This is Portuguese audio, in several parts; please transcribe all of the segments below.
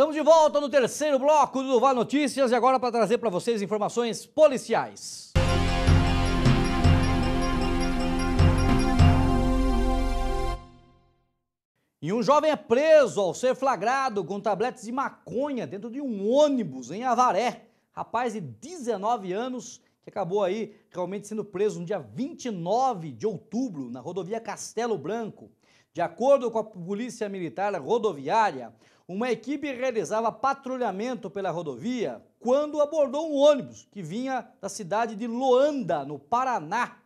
Estamos de volta no terceiro bloco do Vá Notícias e agora para trazer para vocês informações policiais. E um jovem é preso ao ser flagrado com tabletes de maconha dentro de um ônibus em Avaré. Rapaz de 19 anos que acabou aí realmente sendo preso no dia 29 de outubro na rodovia Castelo Branco. De acordo com a Polícia Militar Rodoviária, uma equipe realizava patrulhamento pela rodovia quando abordou um ônibus que vinha da cidade de Loanda, no Paraná,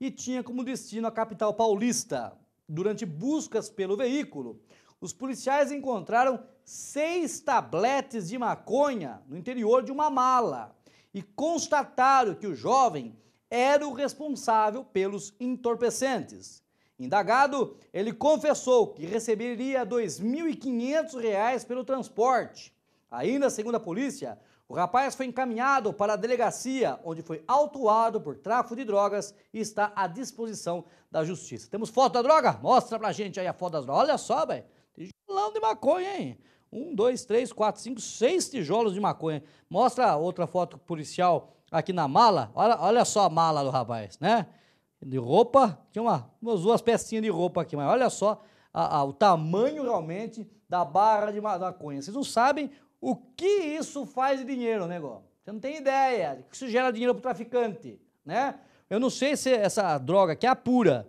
e tinha como destino a capital paulista. Durante buscas pelo veículo, os policiais encontraram seis tabletes de maconha no interior de uma mala e constataram que o jovem era o responsável pelos entorpecentes. Indagado, ele confessou que receberia R$ 2.500 pelo transporte. Ainda segundo a polícia, o rapaz foi encaminhado para a delegacia, onde foi autuado por tráfico de drogas e está à disposição da justiça. Temos foto da droga? Mostra pra gente aí a foto das drogas. Olha só, velho. Tijolão de maconha, hein? Um, dois, três, quatro, cinco, seis tijolos de maconha. Mostra outra foto policial aqui na mala. Olha, olha só a mala do rapaz, né? de roupa, tinha uma, umas duas pecinhas de roupa aqui, mas olha só a, a, o tamanho realmente da barra de maconha. Vocês não sabem o que isso faz de dinheiro, negócio. Né, Você não tem ideia de que isso gera dinheiro para o traficante, né? Eu não sei se essa droga aqui é a pura,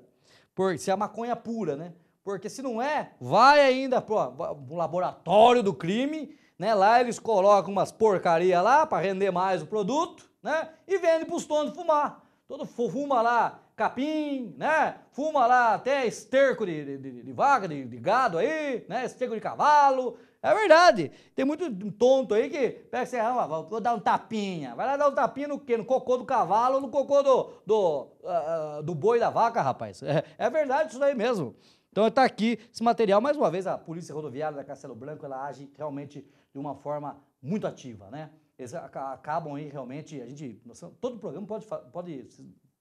por, se é a maconha pura, né? Porque se não é, vai ainda pro, o laboratório do crime, né? Lá eles colocam umas porcaria lá para render mais o produto, né? E vende para os donos fumar. Todo fuma lá capim, né? Fuma lá até esterco de, de, de vaca, de, de, gado aí, né? Esterco de cavalo. É verdade. Tem muito tonto aí que pega você, ah, vou dar um tapinha. Vai lá dar um tapinha no quê? No cocô do cavalo ou no cocô do, do, uh, do boi da vaca, rapaz. É, é verdade isso daí mesmo. Então tá aqui esse material. Mais uma vez, a Polícia Rodoviária da Castelo Branco, ela age realmente de uma forma muito ativa, né? Eles acabam aí realmente, a gente, todo programa pode, pode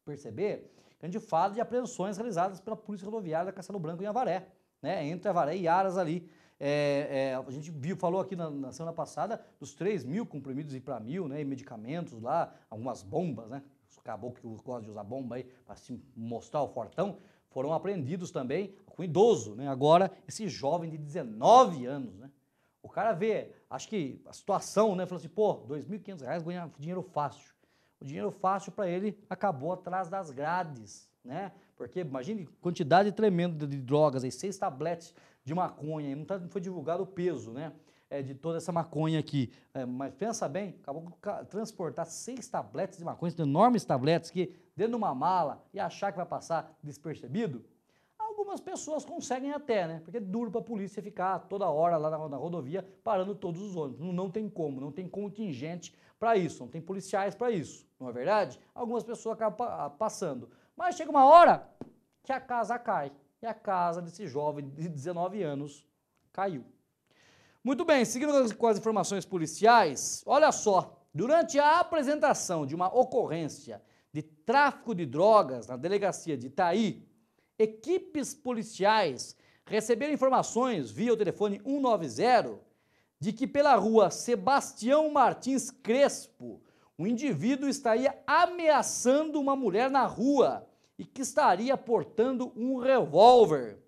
perceber a gente fala de apreensões realizadas pela Polícia Rodoviária da Castelo Branco em Avaré, né? entre Avaré e Aras ali. É, é, a gente viu, falou aqui na, na, semana passada dos 3 mil comprimidos e para mil, né, e medicamentos lá, algumas bombas, né, acabou que gosta de usar bomba aí para se mostrar o fortão, foram apreendidos também com idoso, né, agora esse jovem de 19 anos, né, o cara vê, acho que a situação, né, falou assim, pô, R$ 2.500 ganhar dinheiro fácil, o dinheiro fácil para ele acabou atrás das grades, né? Porque imagine quantidade tremenda de drogas, aí, seis tabletes de maconha, e não, tá, não foi divulgado o peso, né? É, de toda essa maconha aqui. É, mas pensa bem, acabou de transportar seis tabletes de maconha, enormes tabletes, que dentro de uma mala e achar que vai passar despercebido, Algumas pessoas conseguem até, né? Porque é duro para a polícia ficar toda hora lá na, rodovia parando todos os ônibus. Não, não tem como, não tem contingente para isso, não tem policiais para isso, não é verdade? Algumas pessoas acabam ah, passando. Mas chega uma hora que a casa cai. E a casa desse jovem de 19 anos caiu. Muito bem, seguindo com as informações policiais, olha só. Durante a apresentação de uma ocorrência de tráfico de drogas na delegacia de Itaí, equipes policiais receberam informações via o telefone 190 de que pela rua Sebastião Martins Crespo, um indivíduo estaria ameaçando uma mulher na rua e que estaria portando um revólver.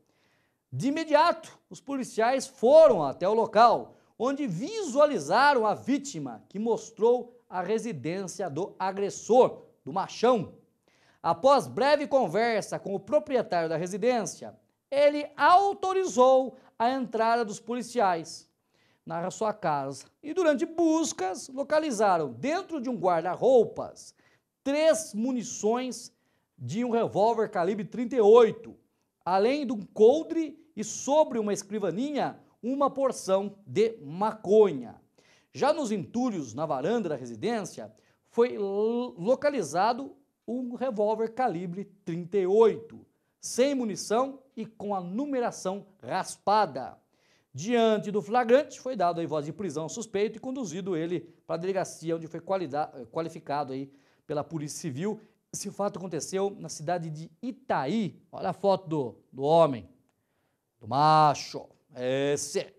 De imediato, os policiais foram até o local, onde visualizaram a vítima, que mostrou a residência do agressor, do machão, Após breve conversa com o proprietário da residência, ele autorizou a entrada dos policiais na sua casa e, durante buscas, localizaram dentro de um guarda-roupas três munições de um revólver calibre 38, além de um coldre e sobre uma escrivaninha uma porção de maconha. Já nos entulhos na varanda da residência foi localizado um revólver calibre 38, sem munição e com a numeração raspada. Diante do flagrante, foi dado a voz de prisão ao suspeito e conduzido ele para a delegacia, onde foi qualificado aí pela Polícia Civil. Esse fato aconteceu na cidade de Itaí. Olha a foto do, do homem, do macho. Esse,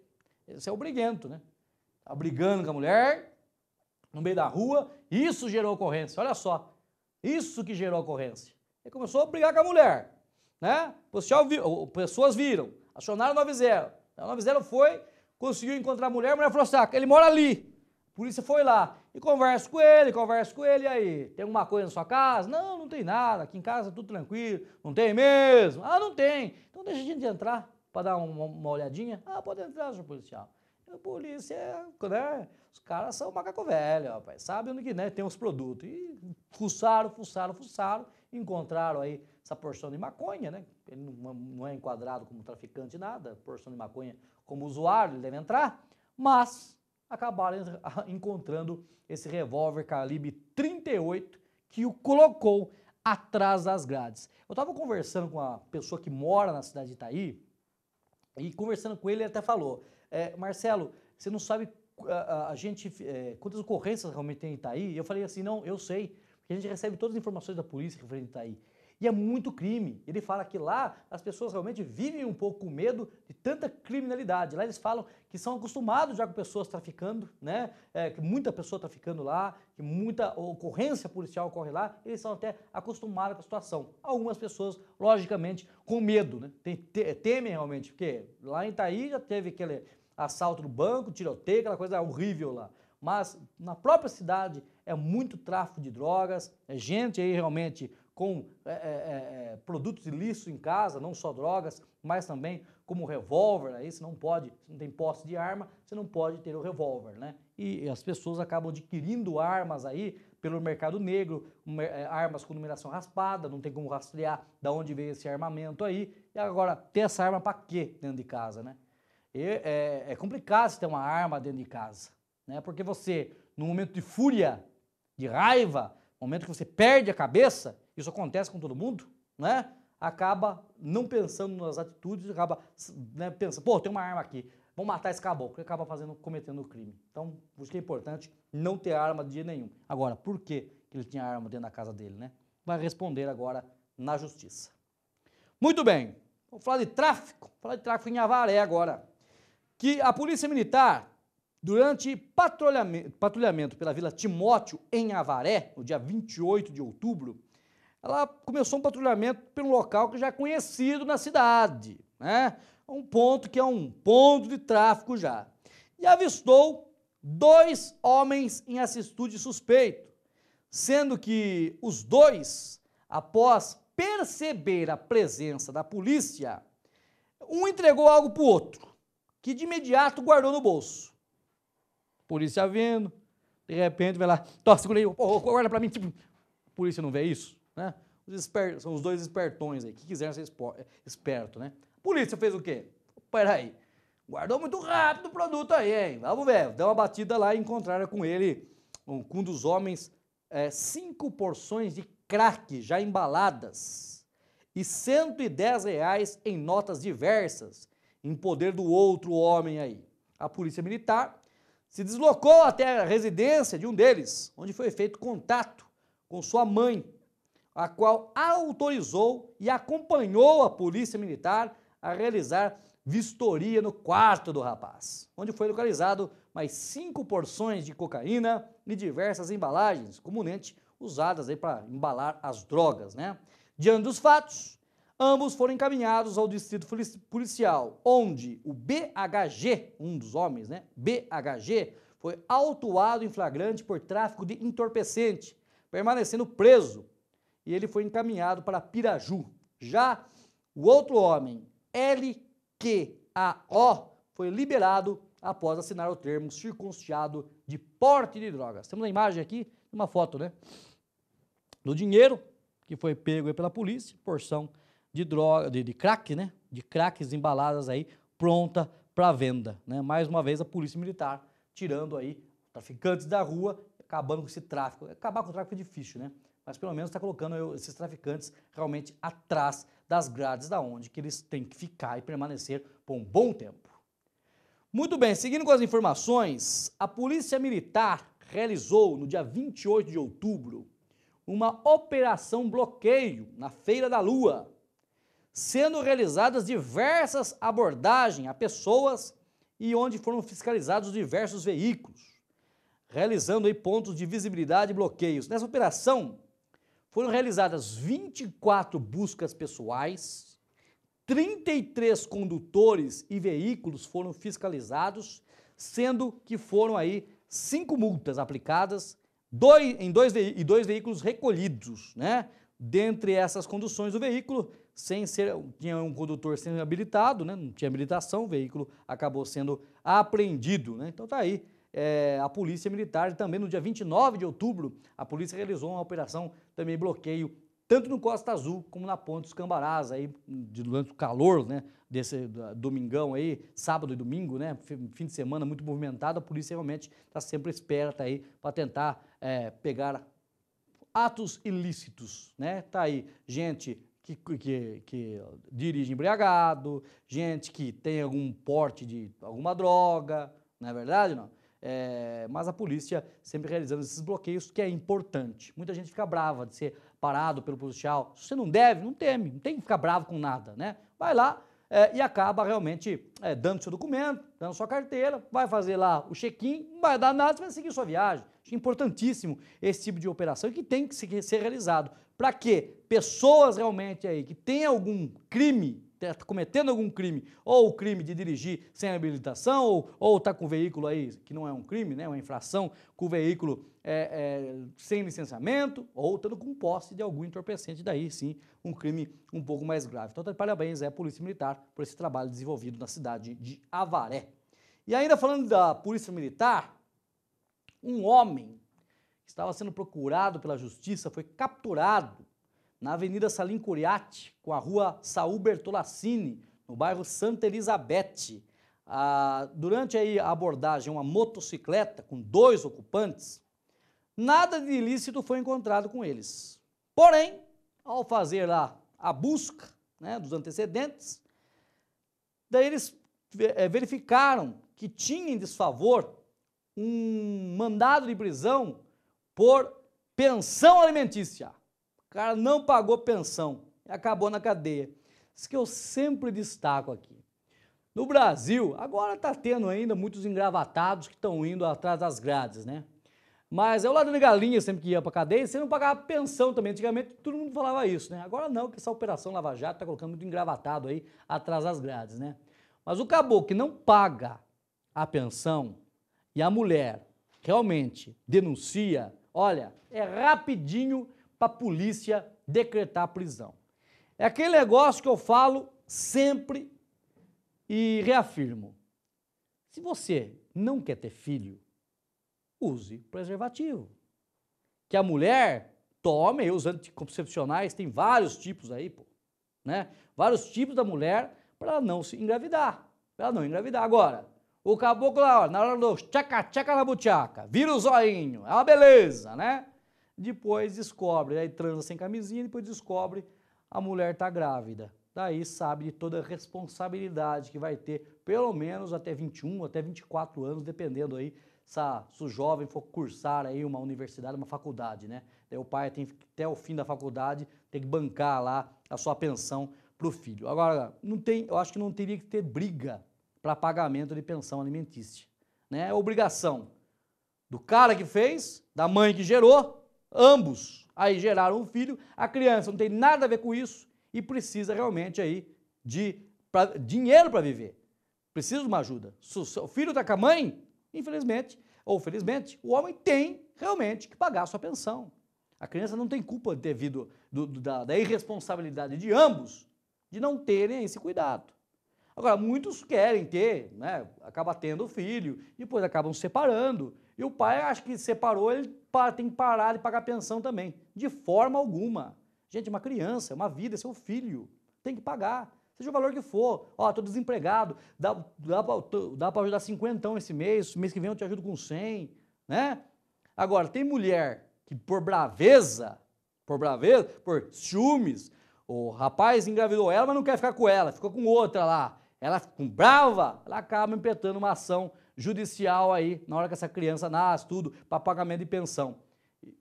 esse é o briguento, né? Tá brigando com a mulher no meio da rua. Isso gerou ocorrência. Olha só, isso que gerou a ocorrência. Ele começou a brigar com a mulher, né? Viu, pessoas viram, acionaram 90. A 90 foi, conseguiu encontrar a mulher, a mulher falou assim, ah, ele mora ali. A polícia foi lá e conversa com ele, conversa com ele, e aí, tem alguma coisa na sua casa? Não, não tem nada, aqui em casa tudo tranquilo, não tem mesmo? Ah, não tem. Então deixa a gente entrar para dar uma, uma olhadinha. Ah, pode entrar, senhor policial. A polícia, é, né? Os caras são macaco velho, rapaz. Sabe onde que né, tem os produtos. E fuçaram, fuçaram, fuçaram, encontraram aí essa porção de maconha, né? Ele não é enquadrado como traficante nada, porção de maconha como usuário, ele deve entrar, mas acabaram encontrando esse revólver calibre 38 que o colocou atrás das grades. Eu estava conversando com uma pessoa que mora na cidade de Itaí e conversando com ele, ele até falou: é, Marcelo, você não sabe a, a gente, é, quantas ocorrências realmente tem em Itaí? E eu falei assim, não, eu sei, porque a gente recebe todas as informações da polícia referente a Itaí. E é muito crime. Ele fala que lá as pessoas realmente vivem um pouco com medo de tanta criminalidade. Lá eles falam que são acostumados já com pessoas traficando, né? É, que muita pessoa traficando lá, que muita ocorrência policial ocorre lá. Eles são até acostumados com a situação. Algumas pessoas, logicamente, com medo, né? temem realmente, porque lá em Itaí já teve aquele assalto no banco, tiroteio, aquela coisa horrível lá. Mas na própria cidade é muito tráfico de drogas, é gente aí realmente com é, é, é, é produtos ilícitos em casa, não só drogas, mas também como revólver, aí você não pode, se não tem posse de arma, você não pode ter o revólver, né? E as pessoas acabam adquirindo armas aí pelo mercado negro, é, armas com numeração raspada, não tem como rastrear da onde veio esse armamento aí. E agora, ter essa arma para quê dentro de casa, né? é, é complicado se ter uma arma dentro de casa, né? Porque você, num momento de fúria, de raiva, momento que você perde a cabeça, isso acontece com todo mundo, né? Acaba não pensando nas atitudes, acaba né, pensando, pô, tem uma arma aqui, vão matar esse caboclo, e acaba fazendo, cometendo o crime. Então, por isso que é importante não ter arma de jeito nenhum. Agora, por que ele tinha arma dentro da casa dele, né? Vai responder agora na justiça. Muito bem, vamos falar de tráfico, vamos falar de tráfico em Avaré agora que a Polícia Militar, durante patrulhamento, patrulhamento pela Vila Timóteo, em Avaré, no dia 28 de outubro, ela começou um patrulhamento pelo local que já é conhecido na cidade, né? Um ponto que é um ponto de tráfico já. E avistou dois homens em assistude suspeito, sendo que os dois, após perceber a presença da polícia, um entregou algo para o outro que de imediato guardou no bolso. Polícia vendo, de repente vai lá, toca, segura guarda para mim. Tipo, a polícia não vê isso, né? Os São os dois espertões aí, que quiseram ser esperto, né? A polícia fez o quê? Peraí, guardou muito rápido o produto aí, hein? Vamos ver, deu uma batida lá e encontraram com ele, com um dos homens, é, cinco porções de crack já embaladas e 110 reais em notas diversas em poder do outro homem aí. A polícia militar se deslocou até a residência de um deles, onde foi feito contato com sua mãe, a qual autorizou e acompanhou a polícia militar a realizar vistoria no quarto do rapaz, onde foi localizado mais cinco porções de cocaína e diversas embalagens, comumente usadas aí para embalar as drogas, né? Diante dos fatos, Ambos foram encaminhados ao distrito policial, onde o BHG, um dos homens, né? BHG, foi autuado em flagrante por tráfico de entorpecente, permanecendo preso. E ele foi encaminhado para Piraju. Já o outro homem, LQAO, foi liberado após assinar o termo circunstiado de porte de drogas. Temos a imagem aqui, uma foto, né? Do dinheiro que foi pego pela polícia, porção de droga, de, de crack, né? De cracks embaladas aí, pronta para venda. Né? Mais uma vez, a polícia militar tirando aí traficantes da rua, acabando com esse tráfico. Acabar com o tráfico é difícil, né? Mas pelo menos está colocando esses traficantes realmente atrás das grades da onde que eles têm que ficar e permanecer por um bom tempo. Muito bem, seguindo com as informações, a Polícia Militar realizou no dia 28 de outubro uma operação bloqueio na Feira da Lua, sendo realizadas diversas abordagens a pessoas e onde foram fiscalizados diversos veículos, realizando aí pontos de visibilidade e bloqueios. Nessa operação, foram realizadas 24 buscas pessoais, 33 condutores e veículos foram fiscalizados, sendo que foram aí cinco multas aplicadas dois, em dois, e dois veículos recolhidos, né? Dentre essas conduções do veículo, sem ser, tinha um condutor sendo habilitado, né? não tinha habilitação, o veículo acabou sendo apreendido. Né? Então tá aí, é, a Polícia Militar também no dia 29 de outubro, a polícia realizou uma operação também bloqueio, tanto no Costa Azul como na Ponte dos Cambarás, aí, durante o calor né, desse domingão aí, sábado e domingo, né, fim de semana muito movimentado, a polícia realmente está sempre esperta aí para tentar é, pegar atos ilícitos, né? Tá aí gente que, que, que dirige embriagado, gente que tem algum porte de alguma droga, não é verdade? Não? É, mas a polícia sempre realizando esses bloqueios, que é importante. Muita gente fica brava de ser parado pelo policial. Se você não deve, não teme, não tem que ficar bravo com nada, né? Vai lá, é, e acaba realmente é, dando seu documento, dando sua carteira, vai fazer lá o check-in, não vai dar nada, você vai seguir sua viagem. Acho importantíssimo esse tipo de operação que tem que ser realizado para que pessoas realmente aí que têm algum crime tá cometendo algum crime, ou o crime de dirigir sem habilitação, ou está com o veículo aí, que não é um crime, né, uma infração, com o veículo é, é, sem licenciamento ou estando com posse de algum entorpecente, daí sim um crime um pouco mais grave. Então, tá, parabéns à é, Polícia Militar por esse trabalho desenvolvido na cidade de Avaré. E ainda falando da Polícia Militar, um homem que estava sendo procurado pela justiça foi capturado na Avenida Salim Curiati, com a rua Saúl Bertolacini, no bairro Santa Elizabeth. Ah, durante aí a abordagem, uma motocicleta com dois ocupantes Nada de ilícito foi encontrado com eles. Porém, ao fazer lá a busca né, dos antecedentes, daí eles eh, verificaram que tinha em desfavor um mandado de prisão por pensão alimentícia. O cara não pagou pensão e acabou na cadeia. Isso que eu sempre destaco aqui. No Brasil, agora está tendo ainda muitos engravatados que estão indo atrás das grades, né? Mas é o lado da galinha sempre que ia para cadeia, você não pagava pensão também. Antigamente todo mundo falava isso, né? Agora não, que essa operação Lava Jato está colocando muito engravatado aí atrás das grades, né? Mas o caboclo que não paga a pensão e a mulher realmente denuncia, olha, é rapidinho para a polícia decretar prisão. É aquele negócio que eu falo sempre e reafirmo. Se você não quer ter filho, use preservativo. Que a mulher tome os anticoncepcionais, tem vários tipos aí, pô, né? Vários tipos da mulher para não se engravidar, para não engravidar. Agora, o caboclo lá, ó, na hora do tchaca-tchaca na buchaca, vira o zoinho, é uma beleza, né? Depois descobre, aí transa sem camisinha, depois descobre a mulher tá grávida. Daí sabe de toda a responsabilidade que vai ter, pelo menos até 21, até 24 anos, dependendo aí essa, se o jovem for cursar aí uma universidade, uma faculdade, né? Daí o pai tem até o fim da faculdade tem que bancar lá a sua pensão para o filho. Agora, não tem, eu acho que não teria que ter briga para pagamento de pensão alimentícia, né? É obrigação do cara que fez, da mãe que gerou, ambos aí geraram um filho. A criança não tem nada a ver com isso e precisa realmente aí de pra, dinheiro para viver. Precisa de uma ajuda. Se o filho está com a mãe, infelizmente, ou felizmente, o homem tem realmente que pagar a sua pensão. A criança não tem culpa devido do, do, da, da irresponsabilidade de ambos de não terem esse cuidado. Agora, muitos querem ter, né? Acaba tendo o filho, depois acabam se separando. E o pai acha que separou, ele tem que parar de pagar pensão também. De forma alguma. Gente, uma criança, uma vida, seu filho. Tem que pagar seja o valor que for. Ó, tô desempregado, dá, dá, pra, dá pra ajudar cinquentão esse mês, mês que vem eu te ajudo com cem, né? Agora, tem mulher que por braveza, por braveza, por ciúmes, o rapaz engravidou ela, mas não quer ficar com ela, ficou com outra lá. Ela com brava, ela acaba impetando uma ação judicial aí, na hora que essa criança nasce, tudo, para pagamento de pensão.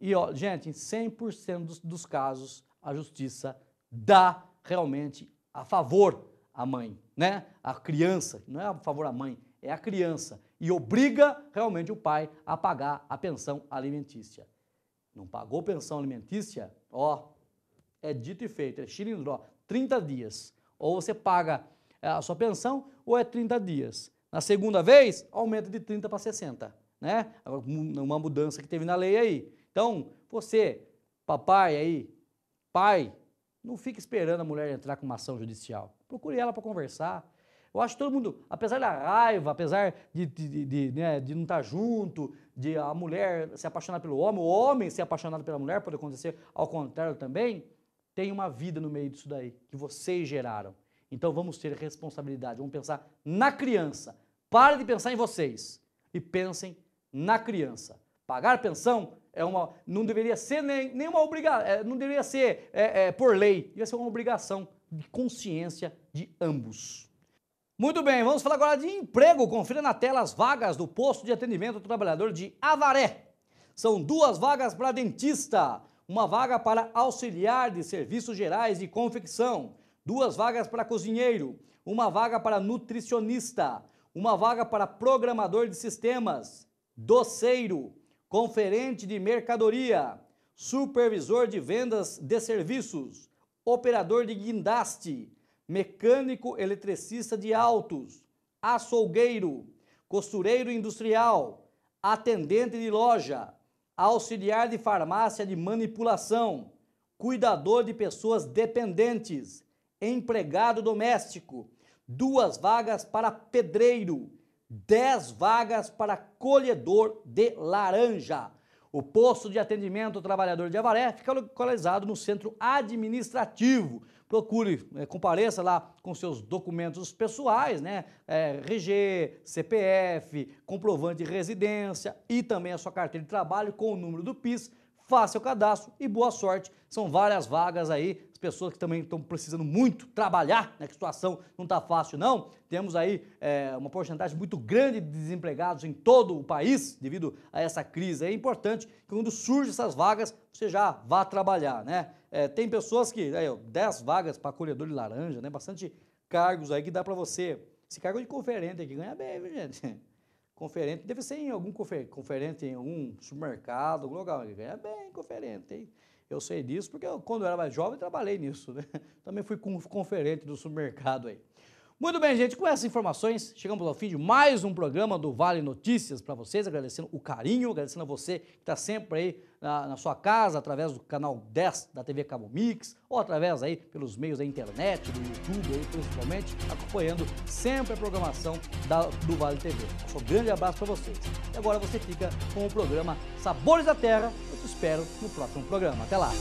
E, ó, gente, em 100% dos, dos casos, a justiça dá realmente a favor a mãe, né? A criança, não é a favor a mãe, é a criança. E obriga realmente o pai a pagar a pensão alimentícia. Não pagou pensão alimentícia? Ó, é dito e feito, é xilindró, 30 dias. Ou você paga é, a sua pensão ou é 30 dias. Na segunda vez, aumenta de 30 para 60, né? Uma mudança que teve na lei aí. Então, você, papai aí, pai, não fique esperando a mulher entrar com uma ação judicial. Procure ela para conversar. Eu acho que todo mundo, apesar da raiva, apesar de, de, de, né, de não estar tá junto, de a mulher se apaixonar pelo homem, o homem se apaixonado pela mulher, pode acontecer ao contrário também, tem uma vida no meio disso daí, que vocês geraram. Então vamos ter responsabilidade, vamos pensar na criança. Pare de pensar em vocês e pensem na criança. Pagar pensão é uma, não deveria ser nem, nenhuma obrigação, é, não deveria ser é, é, por lei, deveria ser uma obrigação de consciência de ambos. Muito bem, vamos falar agora de emprego. Confira na tela as vagas do posto de atendimento do trabalhador de Avaré. São duas vagas para dentista, uma vaga para auxiliar de serviços gerais de confecção, duas vagas para cozinheiro, uma vaga para nutricionista, uma vaga para programador de sistemas, doceiro, conferente de mercadoria, supervisor de vendas de serviços, operador de guindaste, mecânico eletricista de autos, açougueiro, costureiro industrial, atendente de loja, auxiliar de farmácia de manipulação, cuidador de pessoas dependentes, empregado doméstico, duas vagas para pedreiro 10 vagas para colhedor de laranja. O posto de atendimento trabalhador de Avaré fica localizado no centro administrativo. Procure, é, compareça lá com seus documentos pessoais, né? É, RG, CPF, comprovante de residência e também a sua carteira de trabalho com o número do PIS. Faça o cadastro e boa sorte. São várias vagas aí pessoas que também estão precisando muito trabalhar, né, que a situação não está fácil não. Temos aí é, uma porcentagem muito grande de desempregados em todo o país devido a essa crise. É importante que quando surgem essas vagas, você já vá trabalhar, né? É, tem pessoas que, aí, ó, 10 vagas para colhedor de laranja, né? Bastante cargos aí que dá para você. Esse cargo é de conferente aqui ganha bem, viu, gente? Conferente, deve ser em algum confer, conferente, em algum supermercado, algum lugar. Ganha bem, conferente, hein? Eu sei disso porque eu, quando eu era mais jovem, trabalhei nisso, né? Também fui conferente do supermercado aí. Muito bem, gente, com essas informações, chegamos ao fim de mais um programa do Vale Notícias para vocês, agradecendo o carinho, agradecendo a você que está sempre aí na, na, sua casa, através do canal 10 da TV Cabo Mix, ou através aí pelos meios da internet, do YouTube aí principalmente, acompanhando sempre a programação da, do Vale TV. Um grande abraço para vocês. E agora você fica com o programa Sabores da Terra, eu te espero no próximo programa. Até lá!